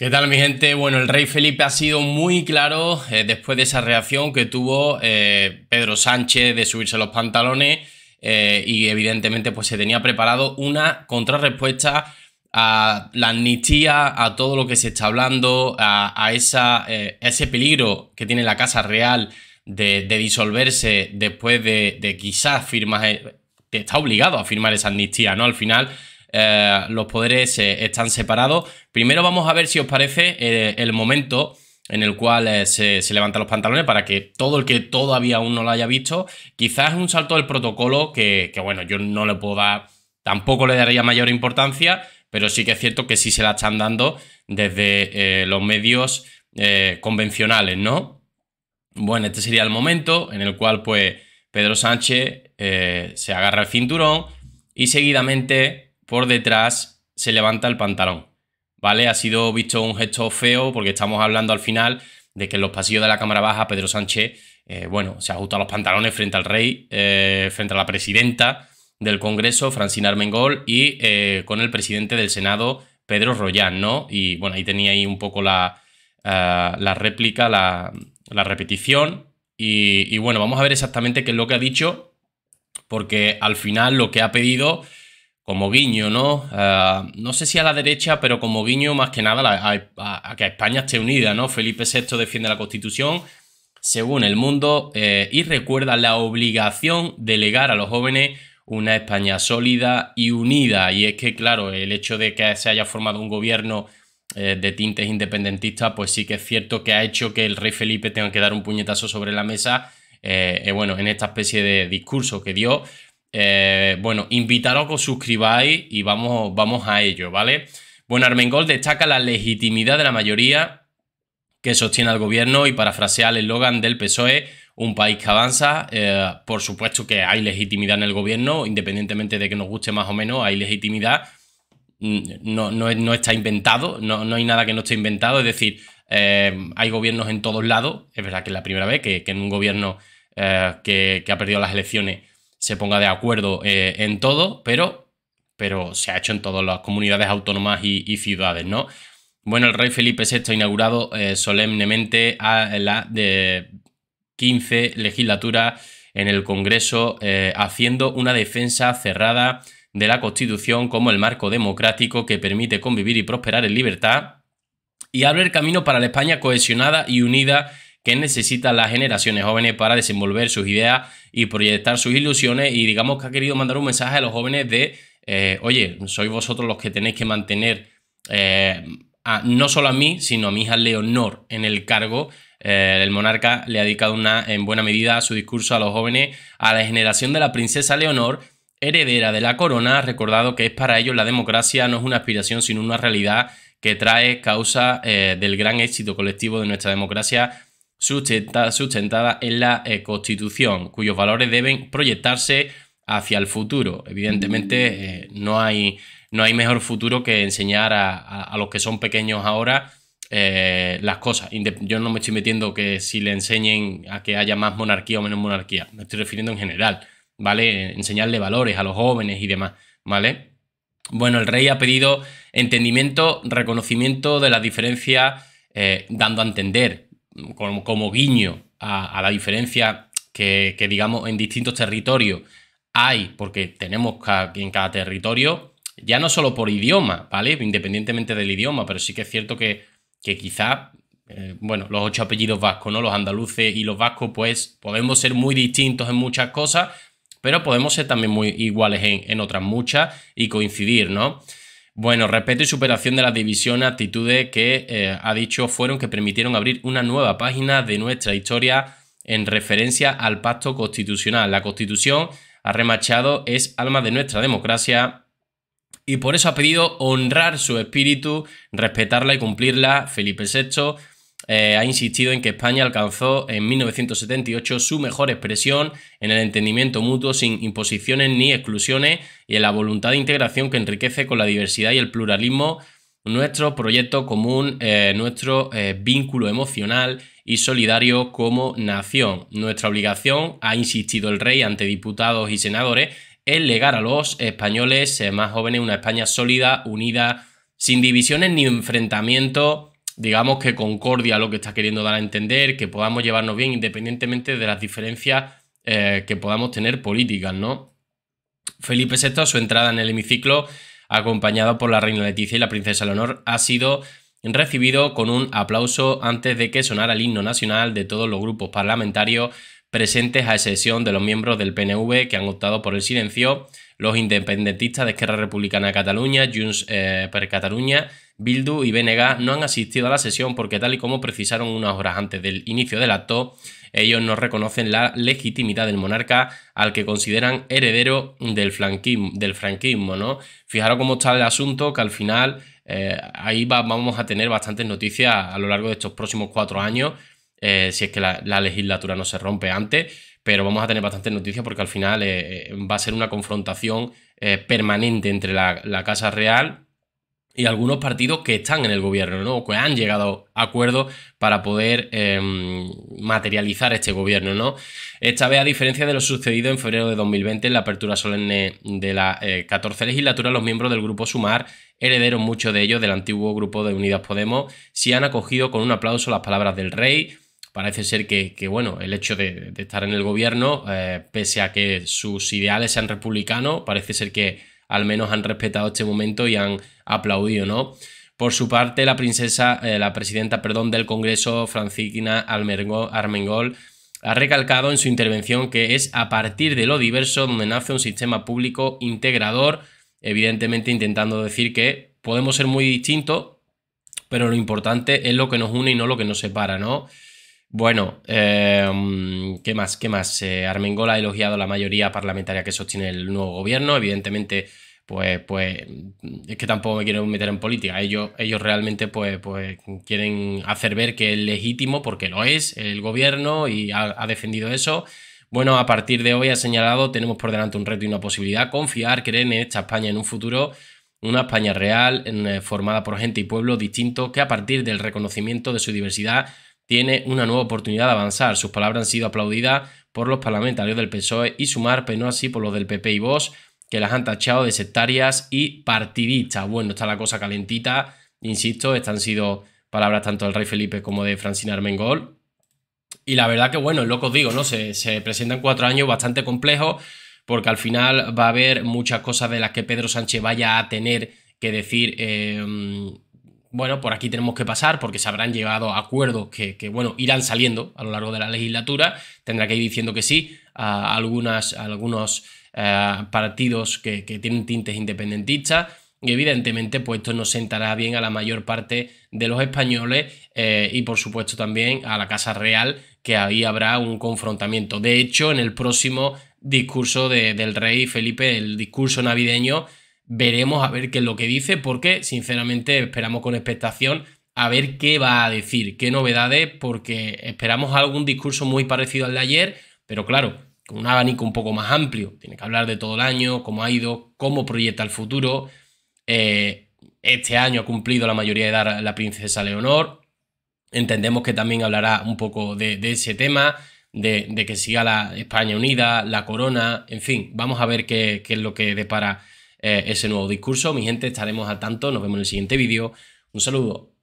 ¿Qué tal mi gente? Bueno, el rey Felipe ha sido muy claro eh, después de esa reacción que tuvo eh, Pedro Sánchez de subirse los pantalones eh, y evidentemente pues se tenía preparado una contrarrespuesta a la amnistía, a todo lo que se está hablando, a, esa, ese peligro que tiene la Casa Real de, disolverse después de, quizás firmar, que está obligado a firmar esa amnistía, ¿no? Al final eh, los poderes eh, están separados. Primero vamos a ver si os parece eh, el momento en el cual se, levantan los pantalones para que todo el que todavía aún no lo haya visto, quizás un salto del protocolo que, que bueno, yo no le puedo dar, tampoco le daría mayor importancia, pero sí que es cierto que sí se la están dando desde los medios convencionales, ¿no? Bueno, este sería el momento en el cual pues Pedro Sánchez se agarra el cinturón y seguidamente por detrás se levanta el pantalón. ¿Vale? Ha sido visto un gesto feo porque estamos hablando al final de que en los pasillos de la Cámara Baja Pedro Sánchez, eh, bueno, se ajusta los pantalones frente al rey, eh, frente a la presidenta del Congreso, Francina Armengol, y eh, con el presidente del Senado, Pedro Royán, ¿no? Y bueno, ahí tenía ahí un poco la, la réplica, la, repetición. Y, y bueno, vamos a ver exactamente qué es lo que ha dicho, porque al final lo que ha pedido como guiño, ¿no? Eh, no sé si a la derecha, pero como guiño más que nada a, que España esté unida, ¿no? Felipe VI defiende la Constitución, según el mundo, eh, y recuerda la obligación de legar a los jóvenes una España sólida y unida. Y es que, claro, el hecho de que se haya formado un gobierno eh, de tintes independentistas, pues sí que es cierto que ha hecho que el rey Felipe tenga que dar un puñetazo sobre la mesa, bueno, en esta especie de discurso que dio eh, bueno, invitaros a que os suscribáis y vamos, vamos a ello, ¿vale? Bueno, Armengol destaca la legitimidad de la mayoría que sostiene al gobierno y parafrasear el eslogan del PSOE, un país que avanza, eh, por supuesto que hay legitimidad en el gobierno, independientemente de que nos guste más o menos, hay legitimidad, mm, no, está inventado, no, hay nada que no esté inventado, es decir, eh, hay gobiernos en todos lados, es verdad que es la primera vez que, en un gobierno que, que ha perdido las elecciones se ponga de acuerdo eh, en todo, pero, pero se ha hecho en todas las comunidades autónomas y, ciudades, ¿no? Bueno, el rey Felipe VI ha inaugurado eh, solemnemente a la de eh, 15 legislatura en el Congreso, haciendo una defensa cerrada de la Constitución como el marco democrático que permite convivir y prosperar en libertad y abre el camino para la España cohesionada y unida que necesitan las generaciones jóvenes para desenvolver sus ideas y proyectar sus ilusiones y digamos que ha querido mandar un mensaje a los jóvenes de, eh, oye, sois vosotros los que tenéis que mantener eh, no solo a mí, sino a mi hija Leonor en el cargo. Eh, el monarca le ha dedicado una, en buena medida su discurso a los jóvenes, a la generación de la princesa Leonor, heredera de la corona, ha recordado que es para ellos la democracia no es una aspiración, sino una realidad que trae causa del gran éxito colectivo de nuestra democracia sustentada, en la eh, Constitución, cuyos valores deben proyectarse hacia el futuro. Evidentemente, eh, no, hay, no hay mejor futuro que enseñar a, los que son pequeños ahora eh, las cosas. Yo no me estoy metiendo que si le enseñen a que haya más monarquía o menos monarquía, me estoy refiriendo en general, ¿vale? Enseñarle valores a los jóvenes y demás, ¿vale? Bueno, el rey ha pedido entendimiento, reconocimiento de las diferencias, dando a entender como, guiño a, la diferencia que, digamos, en distintos territorios hay, porque tenemos en cada territorio, ya no solo por idioma, ¿vale? Independientemente del idioma, pero sí que es cierto que, que quizás, eh, bueno, los ocho apellidos vascos, ¿no? Los andaluces y los vascos, pues podemos ser muy distintos en muchas cosas, pero podemos ser también muy iguales en, en otras muchas y coincidir, ¿no? Bueno, respeto y superación de la división, actitudes que eh, ha dicho fueron que permitieron abrir una nueva página de nuestra historia en referencia al pacto constitucional. La constitución, ha remachado, es alma de nuestra democracia y por eso ha pedido honrar su espíritu, respetarla y cumplirla. Felipe VI eh, ha insistido en que España alcanzó en 1978 su mejor expresión en el entendimiento mutuo sin imposiciones ni exclusiones y en la voluntad de integración que enriquece con la diversidad y el pluralismo nuestro proyecto común, eh, nuestro eh, vínculo emocional y solidario como nación. Nuestra obligación, ha insistido el rey ante diputados y senadores, es legar a los españoles más jóvenes una España sólida, unida, sin divisiones ni enfrentamientos digamos que concordia lo que está queriendo dar a entender, que podamos llevarnos bien independientemente de las diferencias eh, que podamos tener políticas, ¿no? Felipe VI, su entrada en el hemiciclo, acompañado por la reina Leticia y la princesa Leonor, ha sido recibido con un aplauso antes de que sonara el himno nacional de todos los grupos parlamentarios presentes a excepción de los miembros del PNV que han optado por el silencio los independentistas de Esquerra Republicana de Cataluña, Junts eh, per Cataluña, Bildu y BNG no han asistido a la sesión porque tal y como precisaron unas horas antes del inicio del acto, ellos no reconocen la legitimidad del monarca al que consideran heredero del, franquismo, ¿no? Fijaros cómo está el asunto, que al final eh, ahí vamos a tener bastantes noticias a lo largo de estos próximos cuatro años, eh, si es que la, la legislatura no se rompe antes pero vamos a tener bastantes noticias porque al final eh, eh, va a ser una confrontación eh, permanente entre la, Casa Real y algunos partidos que están en el gobierno, ¿no? que han llegado a acuerdos para poder em, materializar este gobierno, ¿no? Esta vez, a diferencia de lo sucedido en febrero de 2020, en la apertura solemne de la 14 legislatura, los miembros del grupo Sumar herederos muchos de ellos del antiguo grupo de Unidas Podemos, se han acogido con un aplauso las palabras del rey, parece ser que, que bueno, el hecho de, estar en el gobierno, eh, pese a que sus ideales sean republicanos, parece ser que al menos han respetado este momento y han aplaudido, ¿no? Por su parte, la princesa, eh, la presidenta, perdón, del Congreso, Francina Armengol, ha recalcado en su intervención que es a partir de lo diverso donde nace un sistema público integrador, evidentemente intentando decir que podemos ser muy distintos, pero lo importante es lo que nos une y no lo que nos separa, ¿no? Bueno, em, ¿qué más? ¿Qué más? Eh, Armengola ha elogiado la mayoría parlamentaria que sostiene el nuevo gobierno. Evidentemente, pues, pues, es que tampoco me quieren meter en política. Ellos, ellos realmente, pues, pues, quieren hacer ver que es legítimo, porque lo es, el gobierno, y ha, defendido eso. Bueno, a partir de hoy ha señalado, tenemos por delante un reto y una posibilidad, confiar, creer en esta España en un futuro, una España real, eh, formada por gente y pueblo distintos, que a partir del reconocimiento de su diversidad tiene una nueva oportunidad de avanzar. Sus palabras han sido aplaudidas por los parlamentarios del PSOE y Sumar, pero no así por los del PP y Vox, que las han tachado de sectarias y partidistas. Bueno, está la cosa calentita, insisto, estas han sido palabras tanto del rey Felipe como de Francina Armengol. Y la verdad que, bueno, loco lo os digo, ¿no? Se, presentan cuatro años bastante complejos, porque al final va a haber muchas cosas de las que Pedro Sánchez vaya a tener que decir eh, bueno, por aquí tenemos que pasar porque se habrán llegado a acuerdos que, bueno, irán saliendo a lo largo de la legislatura, tendrá que ir diciendo que sí a, algunas, algunos eh, partidos que, tienen tintes independentistas. Y evidentemente, pues esto no sentará bien a la mayor parte de los españoles eh, y, por supuesto, también a la Casa Real, que ahí habrá un confrontamiento. De hecho, en el próximo discurso del rey Felipe, el discurso navideño, veremos a ver qué es lo que dice, porque sinceramente esperamos con expectación a ver qué va a decir, qué novedades, porque esperamos algún discurso muy parecido al de ayer, pero claro, con un abanico un poco más amplio. Tiene que hablar de todo el año, cómo ha ido, cómo proyecta el futuro. Eh, este año ha cumplido la mayoría de edad la princesa Leonor. Entendemos que también hablará un poco de, ese tema, de, que siga la España unida, la corona, en fin, vamos a ver qué es lo que depara eh, ese nuevo discurso. Mi gente, estaremos al tanto. Nos vemos en el siguiente vídeo. Un saludo.